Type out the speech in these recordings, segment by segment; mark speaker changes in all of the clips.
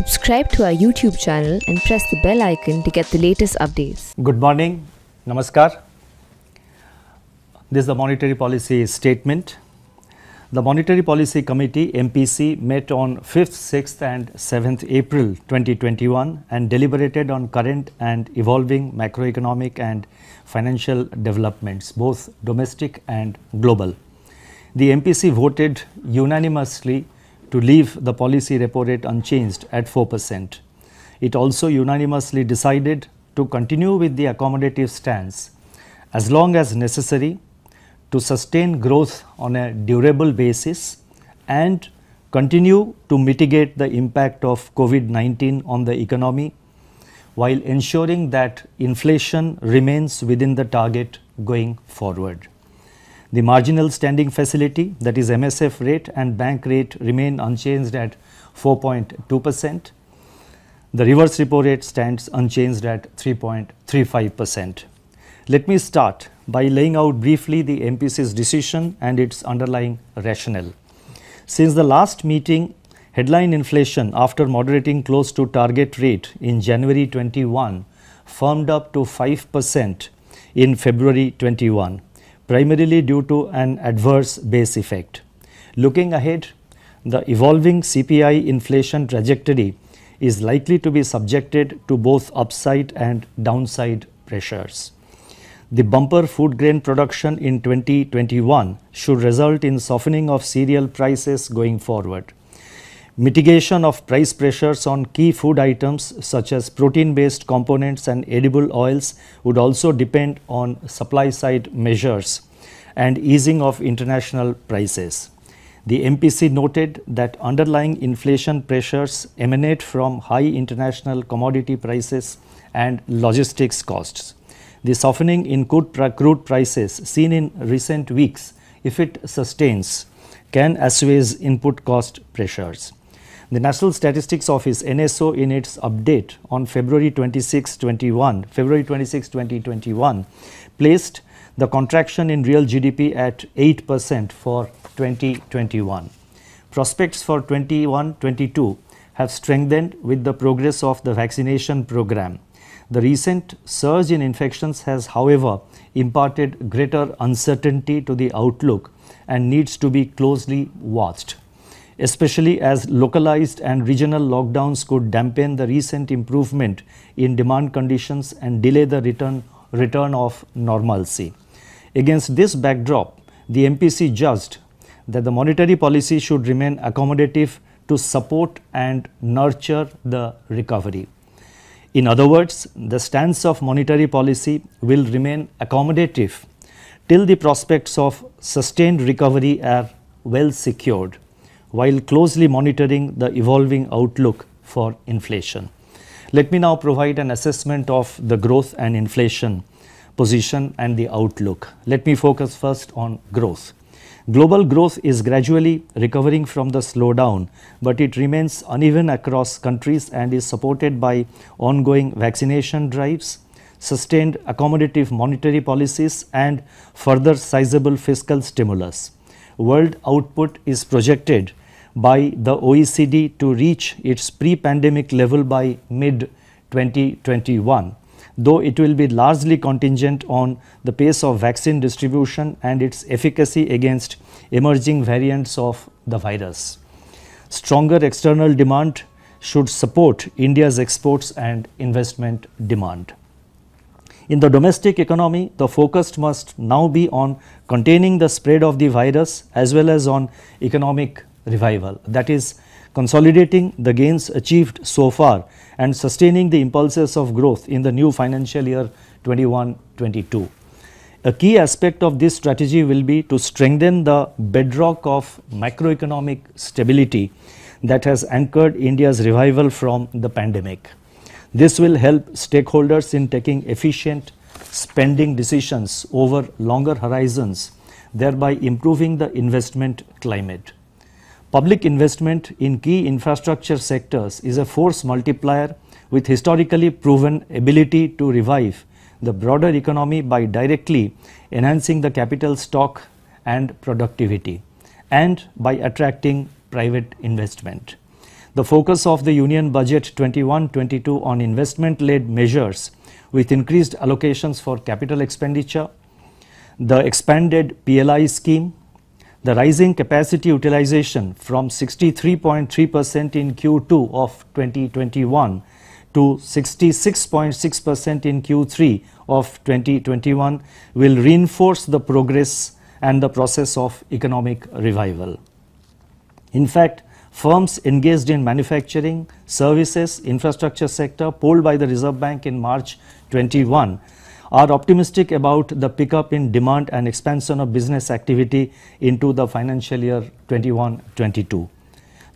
Speaker 1: Subscribe to our YouTube channel and press the bell icon to get the latest updates. Good morning. Namaskar. This is the monetary policy statement. The Monetary Policy Committee MPC met on 5th, 6th and 7th April 2021 and deliberated on current and evolving macroeconomic and financial developments both domestic and global. The MPC voted unanimously to leave the policy repo rate unchanged at 4%. It also unanimously decided to continue with the accommodative stance as long as necessary to sustain growth on a durable basis and continue to mitigate the impact of COVID-19 on the economy while ensuring that inflation remains within the target going forward. The marginal standing facility that is MSF rate and bank rate remain unchanged at 4.2 percent. The reverse repo rate stands unchanged at 3.35 percent. Let me start by laying out briefly the MPC's decision and its underlying rationale. Since the last meeting, headline inflation after moderating close to target rate in January 21 firmed up to 5 percent in February 21 primarily due to an adverse base effect. Looking ahead, the evolving CPI inflation trajectory is likely to be subjected to both upside and downside pressures. The bumper food grain production in 2021 should result in softening of cereal prices going forward mitigation of price pressures on key food items such as protein-based components and edible oils would also depend on supply-side measures and easing of international prices. The MPC noted that underlying inflation pressures emanate from high international commodity prices and logistics costs. The softening in crude prices seen in recent weeks, if it sustains, can assuage input cost pressures. The National Statistics Office NSO in its update on February 26, 21, February 26, 2021 placed the contraction in real GDP at 8% for 2021. Prospects for 21-22 have strengthened with the progress of the vaccination program. The recent surge in infections has however imparted greater uncertainty to the outlook and needs to be closely watched especially as localized and regional lockdowns could dampen the recent improvement in demand conditions and delay the return, return of normalcy. Against this backdrop, the MPC judged that the monetary policy should remain accommodative to support and nurture the recovery. In other words, the stance of monetary policy will remain accommodative till the prospects of sustained recovery are well secured while closely monitoring the evolving outlook for inflation. Let me now provide an assessment of the growth and inflation position and the outlook. Let me focus first on growth. Global growth is gradually recovering from the slowdown, but it remains uneven across countries and is supported by ongoing vaccination drives, sustained accommodative monetary policies and further sizable fiscal stimulus. World output is projected by the OECD to reach its pre-pandemic level by mid-2021, though it will be largely contingent on the pace of vaccine distribution and its efficacy against emerging variants of the virus. Stronger external demand should support India's exports and investment demand. In the domestic economy, the focus must now be on containing the spread of the virus as well as on economic revival that is consolidating the gains achieved so far and sustaining the impulses of growth in the new financial year 21-22. A key aspect of this strategy will be to strengthen the bedrock of macroeconomic stability that has anchored India's revival from the pandemic. This will help stakeholders in taking efficient spending decisions over longer horizons, thereby improving the investment climate. Public investment in key infrastructure sectors is a force multiplier with historically proven ability to revive the broader economy by directly enhancing the capital stock and productivity and by attracting private investment. The focus of the Union Budget 21-22 on investment-led measures with increased allocations for capital expenditure, the expanded PLI scheme the rising capacity utilization from 63.3% in Q2 of 2021 to 66.6% in Q3 of 2021 will reinforce the progress and the process of economic revival. In fact, firms engaged in manufacturing, services, infrastructure sector polled by the Reserve Bank in March 21 are optimistic about the pickup in demand and expansion of business activity into the financial year 21-22.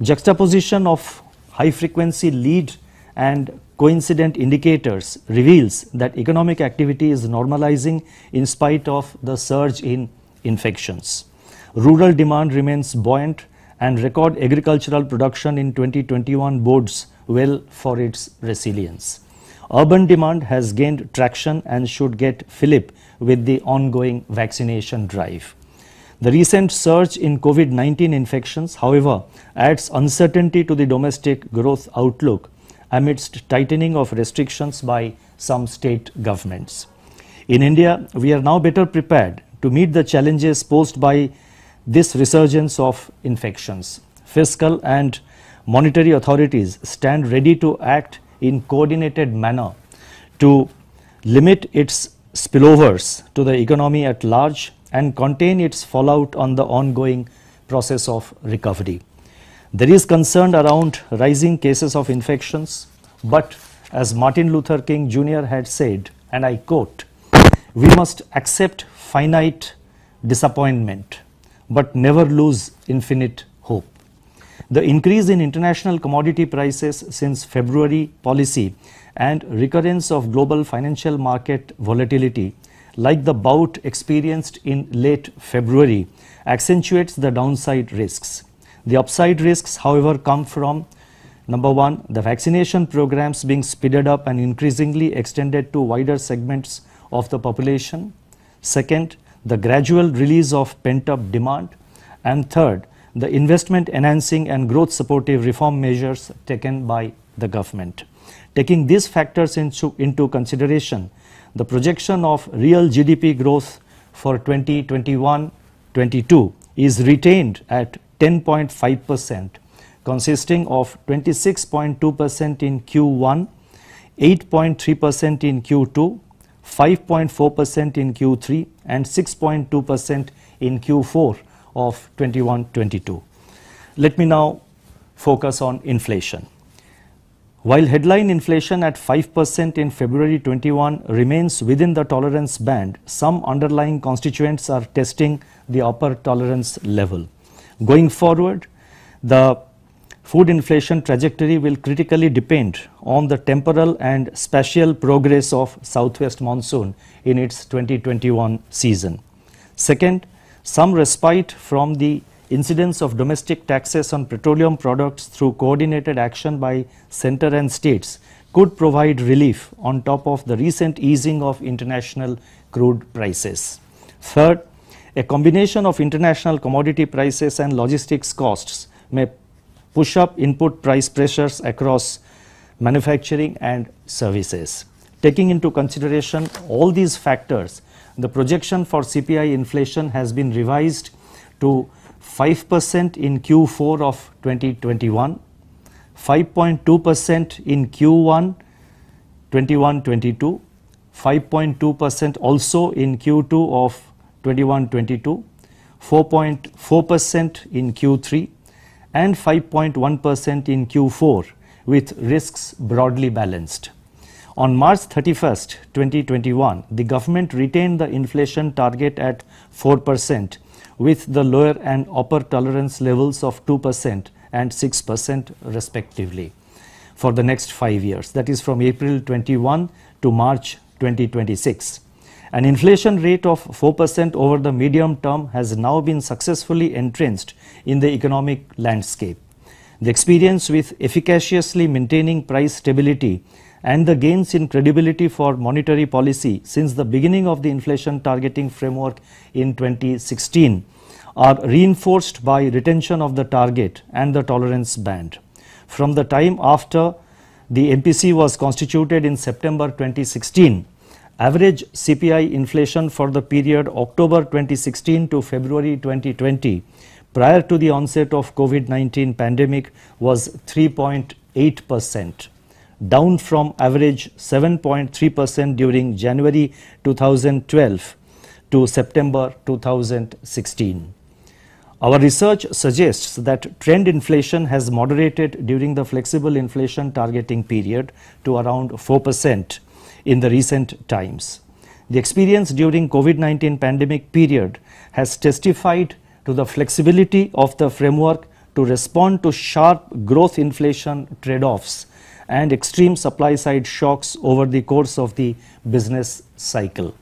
Speaker 1: Juxtaposition of high frequency lead and coincident indicators reveals that economic activity is normalizing in spite of the surge in infections. Rural demand remains buoyant and record agricultural production in 2021 bodes well for its resilience. Urban demand has gained traction and should get fillip with the ongoing vaccination drive. The recent surge in COVID-19 infections, however, adds uncertainty to the domestic growth outlook amidst tightening of restrictions by some state governments. In India, we are now better prepared to meet the challenges posed by this resurgence of infections. Fiscal and monetary authorities stand ready to act in coordinated manner to limit its spillovers to the economy at large and contain its fallout on the ongoing process of recovery. There is concern around rising cases of infections, but as Martin Luther King Jr. had said, and I quote, we must accept finite disappointment, but never lose infinite the increase in international commodity prices since February policy and recurrence of global financial market volatility like the bout experienced in late February accentuates the downside risks. The upside risks, however, come from number one, the vaccination programs being speeded up and increasingly extended to wider segments of the population. Second, the gradual release of pent up demand. And third, the investment enhancing and growth supportive reform measures taken by the government. Taking these factors into, into consideration, the projection of real GDP growth for 2021-22 is retained at 10.5 percent, consisting of 26.2 percent in Q1, 8.3 percent in Q2, 5.4 percent in Q3 and 6.2 percent in Q4 of 21-22. Let me now focus on inflation. While headline inflation at 5% in February 21 remains within the tolerance band, some underlying constituents are testing the upper tolerance level. Going forward, the food inflation trajectory will critically depend on the temporal and spatial progress of southwest monsoon in its 2021 season. Second, some respite from the incidence of domestic taxes on petroleum products through coordinated action by center and states could provide relief on top of the recent easing of international crude prices. Third, a combination of international commodity prices and logistics costs may push up input price pressures across manufacturing and services. Taking into consideration all these factors, the projection for CPI inflation has been revised to 5% in Q4 of 2021, 5.2% in Q1 21-22, 5.2% also in Q2 of 21-22, 4.4% in Q3 and 5.1% in Q4 with risks broadly balanced. On March 31, 2021, the government retained the inflation target at 4% with the lower and upper tolerance levels of 2% and 6% respectively for the next 5 years that is from April 21 to March 2026. An inflation rate of 4% over the medium term has now been successfully entrenched in the economic landscape. The experience with efficaciously maintaining price stability and the gains in credibility for monetary policy since the beginning of the inflation targeting framework in 2016 are reinforced by retention of the target and the tolerance band. From the time after the MPC was constituted in September 2016, average CPI inflation for the period October 2016 to February 2020 prior to the onset of COVID-19 pandemic was 3.8 percent down from average 7.3% during January 2012 to September 2016. Our research suggests that trend inflation has moderated during the flexible inflation targeting period to around 4% in the recent times. The experience during COVID-19 pandemic period has testified to the flexibility of the framework to respond to sharp growth inflation trade-offs and extreme supply side shocks over the course of the business cycle.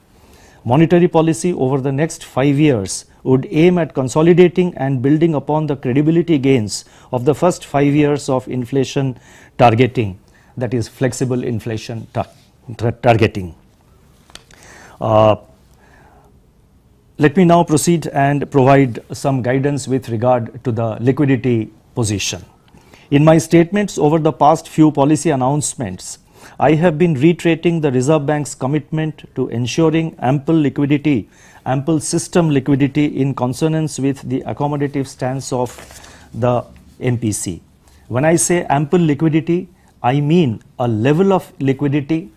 Speaker 1: Monetary policy over the next 5 years would aim at consolidating and building upon the credibility gains of the first 5 years of inflation targeting that is flexible inflation tar tar targeting. Uh, let me now proceed and provide some guidance with regard to the liquidity position. In my statements over the past few policy announcements, I have been reiterating the Reserve Bank's commitment to ensuring ample liquidity, ample system liquidity in consonance with the accommodative stance of the MPC. When I say ample liquidity, I mean a level of liquidity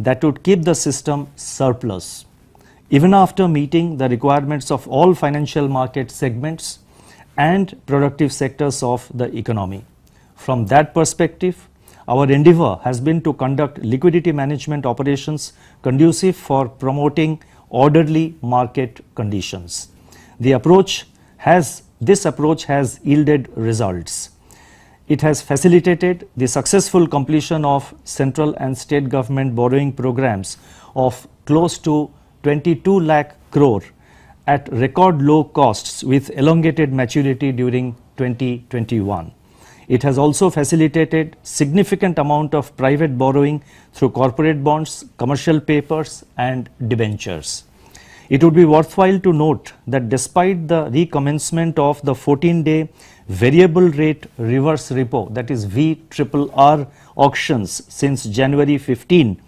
Speaker 1: that would keep the system surplus. Even after meeting the requirements of all financial market segments and productive sectors of the economy. From that perspective, our endeavor has been to conduct liquidity management operations conducive for promoting orderly market conditions. The approach has, this approach has yielded results. It has facilitated the successful completion of central and state government borrowing programs of close to 22 lakh crore at record low costs with elongated maturity during 2021. It has also facilitated significant amount of private borrowing through corporate bonds, commercial papers and debentures. It would be worthwhile to note that despite the recommencement of the 14-day variable rate reverse repo that is VRRR auctions since January 15,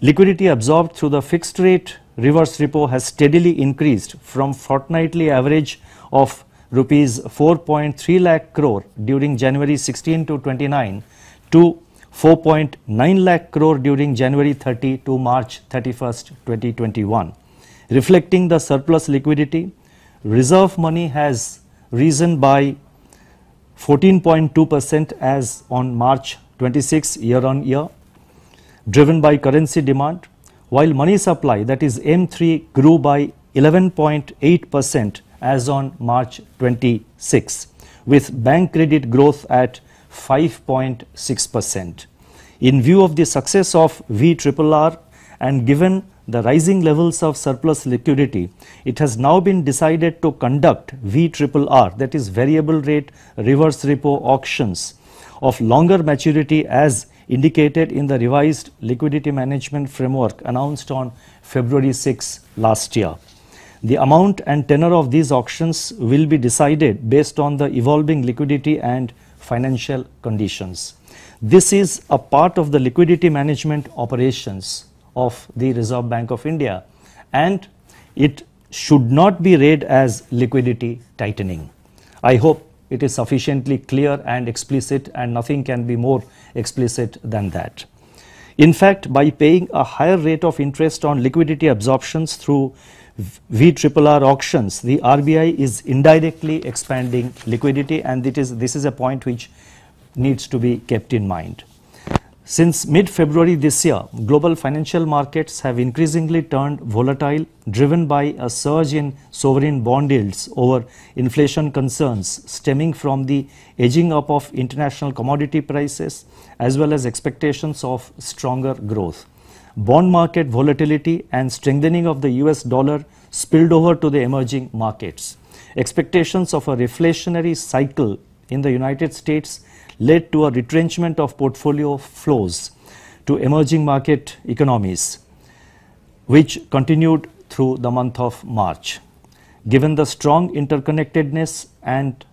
Speaker 1: liquidity absorbed through the fixed rate reverse repo has steadily increased from fortnightly average of rupees 4.3 lakh crore during January 16 to 29 to 4.9 lakh crore during January 30 to March 31, 2021. Reflecting the surplus liquidity, reserve money has risen by 14.2% as on March 26 year on year, driven by currency demand, while money supply that is M3 grew by 11.8% as on March 26, with bank credit growth at 5.6%. In view of the success of VRRR and given the rising levels of surplus liquidity, it has now been decided to conduct VRRR, that is variable rate reverse repo auctions of longer maturity as indicated in the revised liquidity management framework announced on February 6 last year. The amount and tenor of these auctions will be decided based on the evolving liquidity and financial conditions. This is a part of the liquidity management operations of the Reserve Bank of India and it should not be read as liquidity tightening. I hope it is sufficiently clear and explicit and nothing can be more explicit than that. In fact, by paying a higher rate of interest on liquidity absorptions through VRRR auctions, the RBI is indirectly expanding liquidity and it is, this is a point which needs to be kept in mind. Since mid-February this year, global financial markets have increasingly turned volatile, driven by a surge in sovereign bond yields over inflation concerns stemming from the edging up of international commodity prices as well as expectations of stronger growth bond market volatility and strengthening of the US dollar spilled over to the emerging markets. Expectations of a reflationary cycle in the United States led to a retrenchment of portfolio flows to emerging market economies, which continued through the month of March. Given the strong interconnectedness and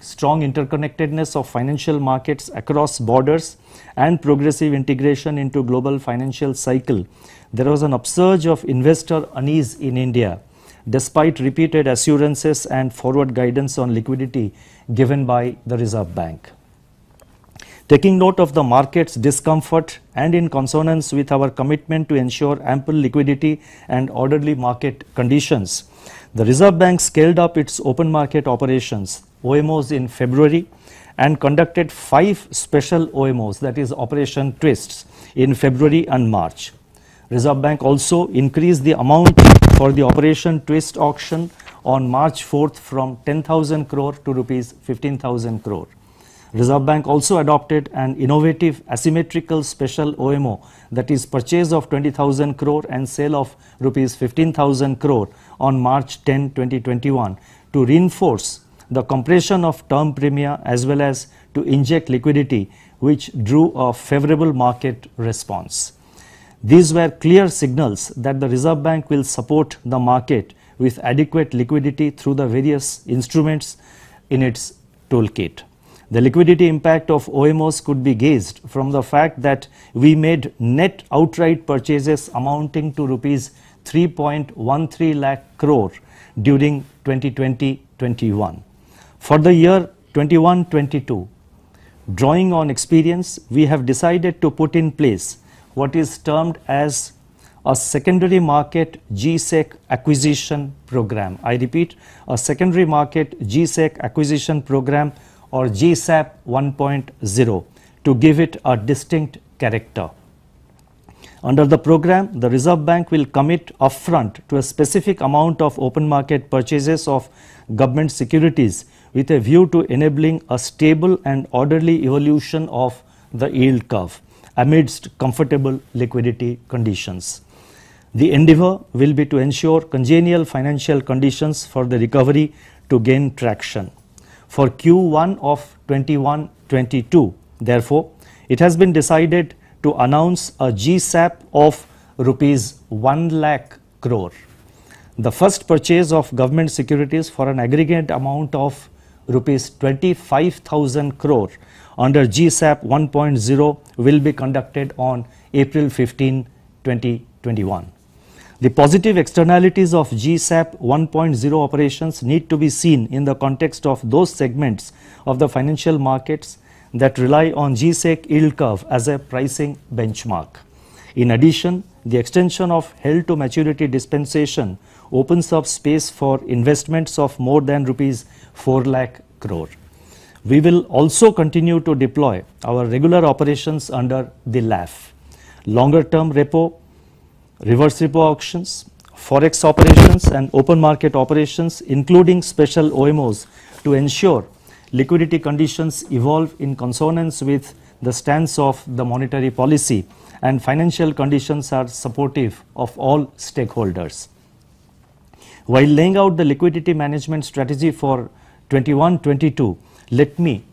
Speaker 1: strong interconnectedness of financial markets across borders, and progressive integration into global financial cycle, there was an upsurge of investor unease in India despite repeated assurances and forward guidance on liquidity given by the Reserve Bank. Taking note of the market's discomfort and in consonance with our commitment to ensure ample liquidity and orderly market conditions, the Reserve Bank scaled up its open market operations, OMOs in February and conducted five special OMOs, that is operation twists, in February and March. Reserve Bank also increased the amount for the operation twist auction on March 4th from 10,000 crore to rupees 15,000 crore. Reserve Bank also adopted an innovative asymmetrical special OMO that is purchase of 20,000 crore and sale of rupees 15,000 crore on March 10, 2021 to reinforce the compression of term premia as well as to inject liquidity which drew a favorable market response. These were clear signals that the Reserve Bank will support the market with adequate liquidity through the various instruments in its toolkit. The liquidity impact of OMOs could be gauged from the fact that we made net outright purchases amounting to rupees 3.13 lakh crore during 2020-21. For the year 21-22, drawing on experience, we have decided to put in place what is termed as a secondary market GSEC acquisition program. I repeat, a secondary market GSEC acquisition program or GSAP 1.0 to give it a distinct character. Under the program, the Reserve Bank will commit upfront to a specific amount of open market purchases of government securities with a view to enabling a stable and orderly evolution of the yield curve amidst comfortable liquidity conditions. The endeavor will be to ensure congenial financial conditions for the recovery to gain traction. For Q1 of 21-22, therefore, it has been decided to announce a GSAP of rupees 1 lakh crore. The first purchase of government securities for an aggregate amount of rupees 25,000 crore under GSAP 1.0 will be conducted on April 15, 2021. The positive externalities of GSAP 1.0 operations need to be seen in the context of those segments of the financial markets that rely on GSEC yield curve as a pricing benchmark. In addition, the extension of held to maturity dispensation opens up space for investments of more than rupees 4 lakh crore. We will also continue to deploy our regular operations under the LAF, longer term repo, reverse repo auctions, forex operations and open market operations including special OMOs to ensure liquidity conditions evolve in consonance with the stance of the monetary policy and financial conditions are supportive of all stakeholders. While laying out the liquidity management strategy for 21-22, let me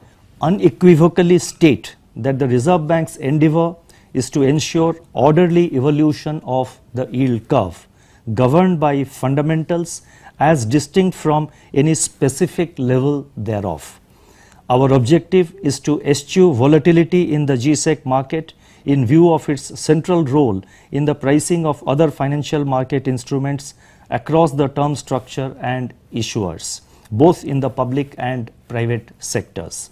Speaker 1: unequivocally state that the Reserve Bank's endeavor is to ensure orderly evolution of the yield curve governed by fundamentals as distinct from any specific level thereof. Our objective is to eschew volatility in the GSEC market in view of its central role in the pricing of other financial market instruments across the term structure and issuers, both in the public and private sectors.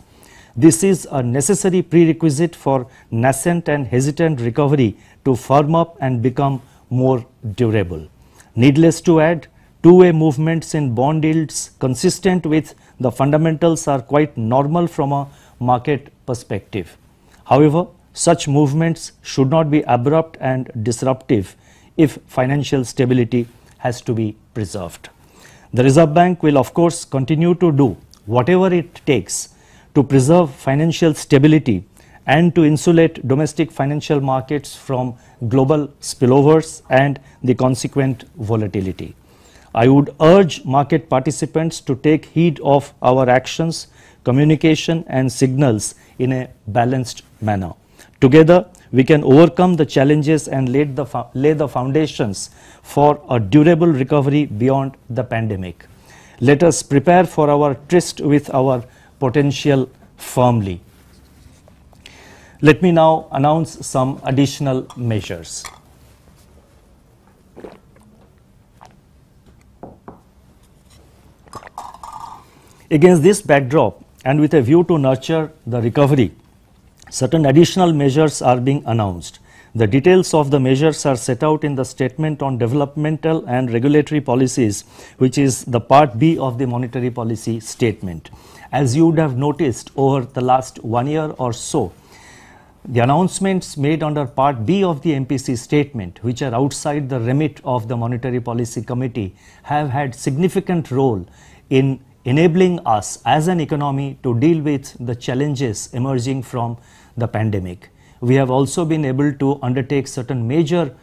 Speaker 1: This is a necessary prerequisite for nascent and hesitant recovery to firm up and become more durable. Needless to add, two-way movements in bond yields consistent with the fundamentals are quite normal from a market perspective. However, such movements should not be abrupt and disruptive if financial stability has to be preserved. The Reserve Bank will of course continue to do whatever it takes to preserve financial stability and to insulate domestic financial markets from global spillovers and the consequent volatility. I would urge market participants to take heed of our actions, communication and signals in a balanced manner. Together, we can overcome the challenges and lay the, lay the foundations for a durable recovery beyond the pandemic. Let us prepare for our tryst with our potential firmly. Let me now announce some additional measures. Against this backdrop and with a view to nurture the recovery certain additional measures are being announced. The details of the measures are set out in the statement on developmental and regulatory policies, which is the part B of the monetary policy statement. As you would have noticed over the last one year or so, the announcements made under part B of the MPC statement, which are outside the remit of the Monetary Policy Committee, have had significant role in enabling us as an economy to deal with the challenges emerging from the pandemic. We have also been able to undertake certain major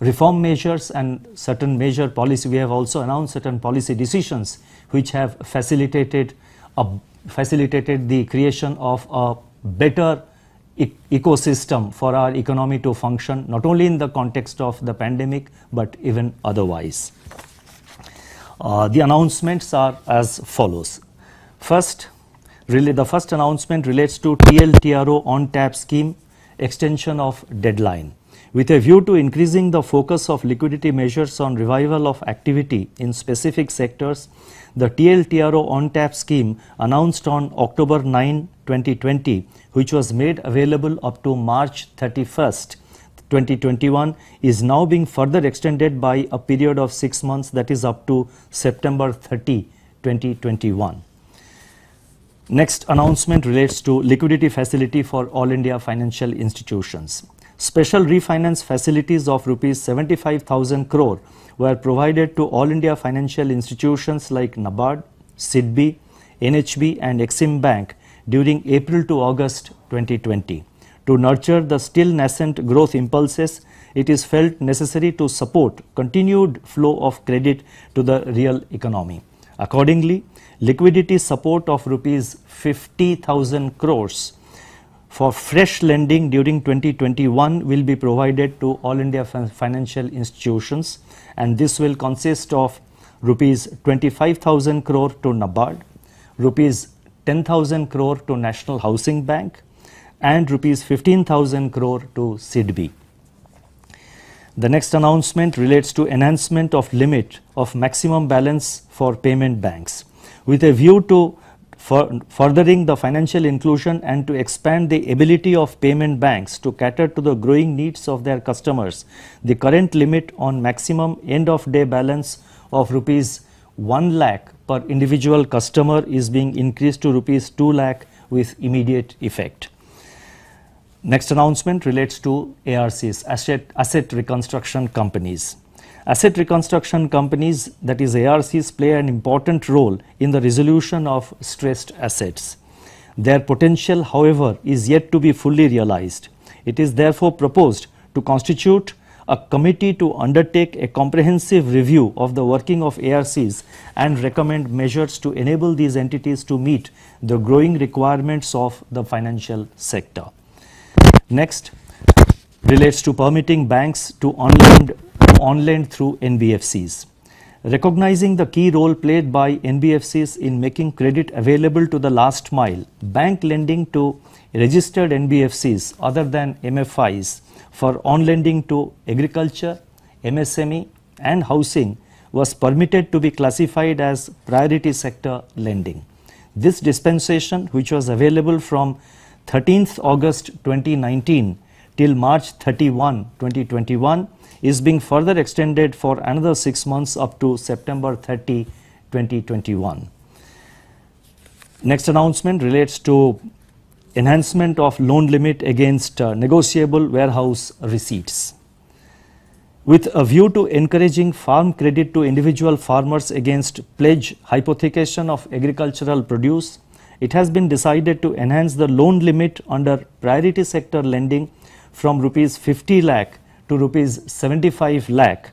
Speaker 1: reform measures and certain major policy. We have also announced certain policy decisions which have facilitated a, facilitated the creation of a better e ecosystem for our economy to function, not only in the context of the pandemic, but even otherwise. Uh, the announcements are as follows. First, the first announcement relates to TLTRO on-tap scheme extension of deadline. With a view to increasing the focus of liquidity measures on revival of activity in specific sectors, the TLTRO on-tap scheme announced on October 9, 2020, which was made available up to March 31st, 2021 is now being further extended by a period of 6 months that is up to September 30, 2021. Next announcement relates to liquidity facility for all India financial institutions. Special refinance facilities of rupees 75,000 crore were provided to all India financial institutions like NABARD, SIDBI, NHB and Exim Bank during April to August 2020. To nurture the still nascent growth impulses, it is felt necessary to support continued flow of credit to the real economy. Accordingly, liquidity support of rupees 50,000 crores for fresh lending during 2021 will be provided to all India financial institutions and this will consist of rupees 25,000 crore to NABARD, rupees 10,000 crore to National Housing Bank and rupees 15,000 crore to SIDBI. The next announcement relates to enhancement of limit of maximum balance for payment banks with a view to furthering the financial inclusion and to expand the ability of payment banks to cater to the growing needs of their customers. The current limit on maximum end of day balance of rupees 1 lakh per individual customer is being increased to rupees 2 lakh with immediate effect. Next announcement relates to ARCs, asset, asset reconstruction companies. Asset reconstruction companies, that is ARCs, play an important role in the resolution of stressed assets. Their potential, however, is yet to be fully realized. It is therefore proposed to constitute a committee to undertake a comprehensive review of the working of ARCs and recommend measures to enable these entities to meet the growing requirements of the financial sector. Next relates to permitting banks to on-lend through NBFCs. Recognizing the key role played by NBFCs in making credit available to the last mile, bank lending to registered NBFCs other than MFIs for on-lending to agriculture, MSME and housing was permitted to be classified as priority sector lending. This dispensation, which was available from 13th August 2019 till March 31, 2021 is being further extended for another 6 months up to September 30, 2021. Next announcement relates to enhancement of loan limit against uh, negotiable warehouse receipts. With a view to encouraging farm credit to individual farmers against pledge hypothecation of agricultural produce, it has been decided to enhance the loan limit under priority sector lending from rupees 50 lakh to rupees 75 lakh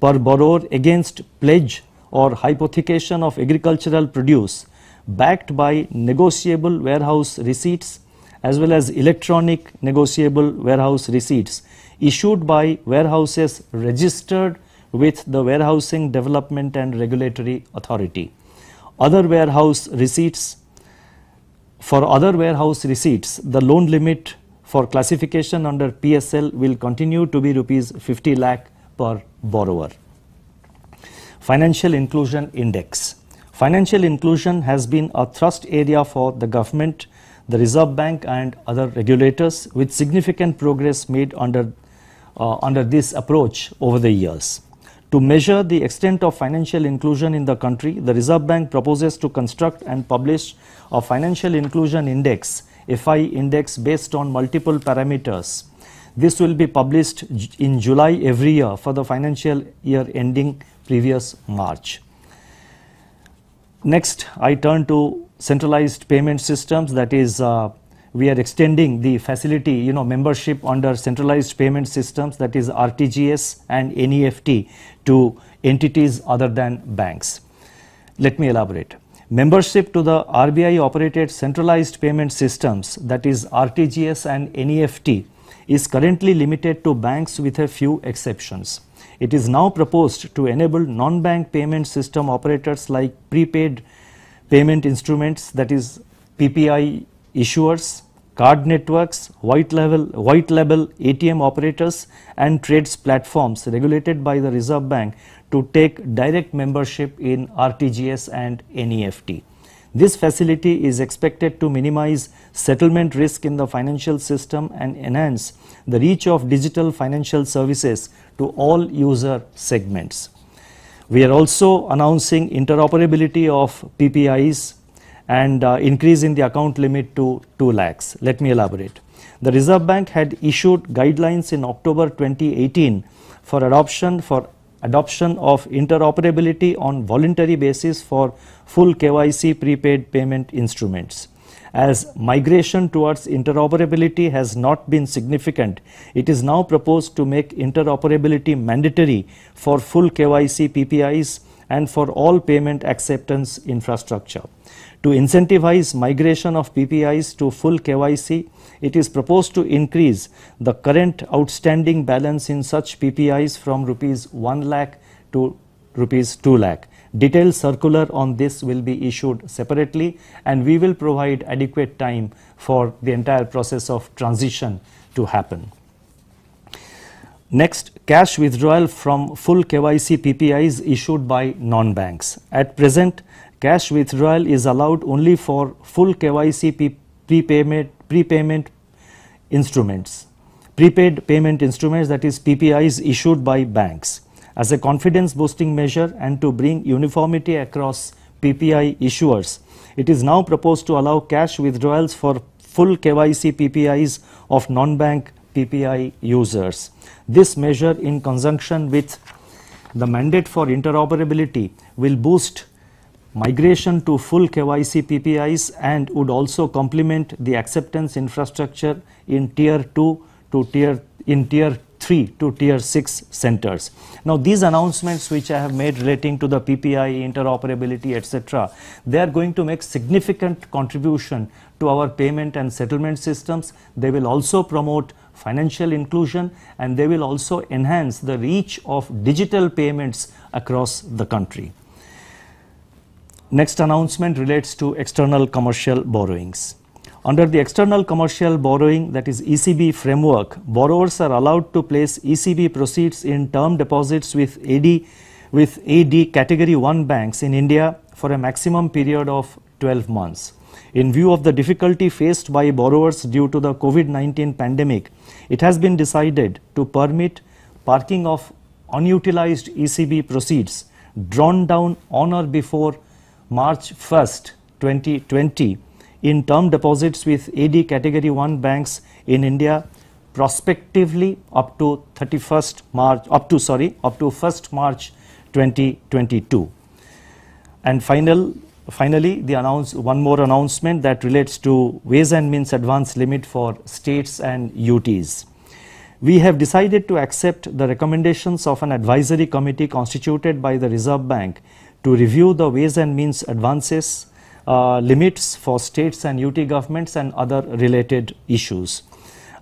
Speaker 1: per borrower against pledge or hypothecation of agricultural produce backed by negotiable warehouse receipts as well as electronic negotiable warehouse receipts issued by warehouses registered with the Warehousing Development and Regulatory Authority. Other warehouse receipts for other warehouse receipts, the loan limit for classification under PSL will continue to be rupees 50 lakh per borrower. Financial Inclusion Index Financial inclusion has been a thrust area for the government, the Reserve Bank and other regulators with significant progress made under, uh, under this approach over the years. To measure the extent of financial inclusion in the country, the Reserve Bank proposes to construct and publish a financial inclusion index, FI index, based on multiple parameters. This will be published in July every year for the financial year ending previous March. Next, I turn to centralized payment systems that is uh, we are extending the facility, you know, membership under centralized payment systems, that is RTGS and NEFT, to entities other than banks. Let me elaborate. Membership to the RBI operated centralized payment systems, that is RTGS and NEFT, is currently limited to banks with a few exceptions. It is now proposed to enable non-bank payment system operators like prepaid payment instruments, that is PPI issuers card networks, white, level, white level ATM operators and trades platforms regulated by the Reserve Bank to take direct membership in RTGS and NEFT. This facility is expected to minimize settlement risk in the financial system and enhance the reach of digital financial services to all user segments. We are also announcing interoperability of PPIs, and uh, increase in the account limit to 2 lakhs. Let me elaborate. The Reserve Bank had issued guidelines in October 2018 for adoption for adoption of interoperability on voluntary basis for full KYC prepaid payment instruments. As migration towards interoperability has not been significant, it is now proposed to make interoperability mandatory for full KYC PPIs and for all payment acceptance infrastructure. To incentivize migration of PPIs to full KYC, it is proposed to increase the current outstanding balance in such PPIs from rupees 1 lakh to rupees 2 lakh. Detailed circular on this will be issued separately and we will provide adequate time for the entire process of transition to happen. Next, cash withdrawal from full KYC PPIs issued by non-banks. At present, Cash withdrawal is allowed only for full KYC prepayment, prepayment instruments, prepaid payment instruments that is PPIs issued by banks as a confidence boosting measure and to bring uniformity across PPI issuers. It is now proposed to allow cash withdrawals for full KYC PPIs of non-bank PPI users. This measure in conjunction with the mandate for interoperability will boost migration to full KYC PPIs and would also complement the acceptance infrastructure in tier 2 to tier in tier 3 to tier 6 centers. Now these announcements which I have made relating to the PPI, interoperability etc. They are going to make significant contribution to our payment and settlement systems. They will also promote financial inclusion and they will also enhance the reach of digital payments across the country. Next announcement relates to external commercial borrowings. Under the external commercial borrowing, that is ECB framework, borrowers are allowed to place ECB proceeds in term deposits with AD, with AD category 1 banks in India for a maximum period of 12 months. In view of the difficulty faced by borrowers due to the COVID-19 pandemic, it has been decided to permit parking of unutilized ECB proceeds drawn down on or before March 1st, 2020 in term deposits with AD category 1 banks in India prospectively up to 31st March up to sorry up to 1st March 2022 and final finally the announce one more announcement that relates to ways and means advance limit for states and UTs we have decided to accept the recommendations of an advisory committee constituted by the Reserve Bank to review the ways and means advances, uh, limits for states and UT governments and other related issues.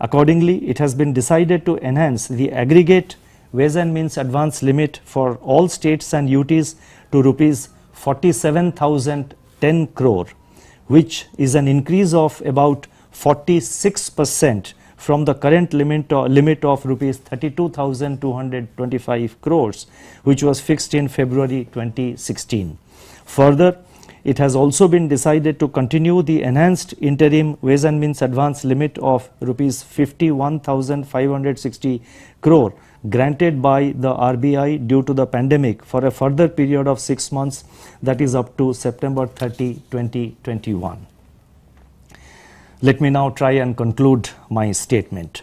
Speaker 1: Accordingly, it has been decided to enhance the aggregate ways and means advance limit for all states and UTs to rupees 47,010 crore, which is an increase of about 46 percent from the current limit, uh, limit of rupees 32,225 crores which was fixed in February 2016. Further, it has also been decided to continue the enhanced interim ways and means advance limit of rupees 51,560 crore granted by the RBI due to the pandemic for a further period of 6 months that is up to September 30, 2021. Let me now try and conclude my statement.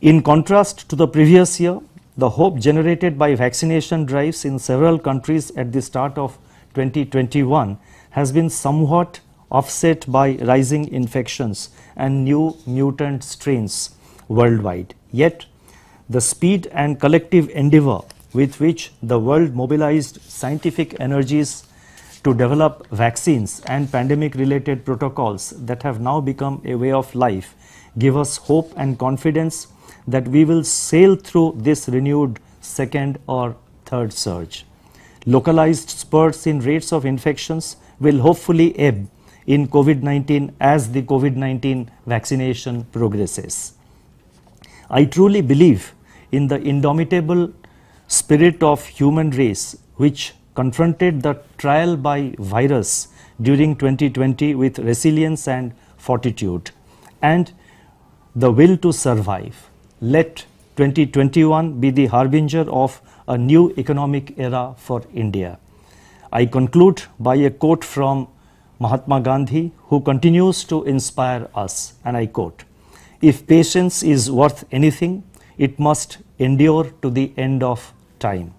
Speaker 1: In contrast to the previous year, the hope generated by vaccination drives in several countries at the start of 2021 has been somewhat offset by rising infections and new mutant strains worldwide. Yet, the speed and collective endeavor with which the world mobilized scientific energies to develop vaccines and pandemic related protocols that have now become a way of life give us hope and confidence that we will sail through this renewed second or third surge. Localized spurts in rates of infections will hopefully ebb in COVID-19 as the COVID-19 vaccination progresses. I truly believe in the indomitable spirit of human race which confronted the trial by virus during 2020 with resilience and fortitude and the will to survive. Let 2021 be the harbinger of a new economic era for India. I conclude by a quote from Mahatma Gandhi, who continues to inspire us, and I quote If patience is worth anything, it must endure to the end of time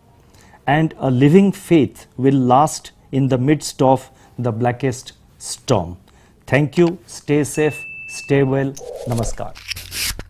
Speaker 1: and a living faith will last in the midst of the blackest storm. Thank you. Stay safe. Stay well. Namaskar.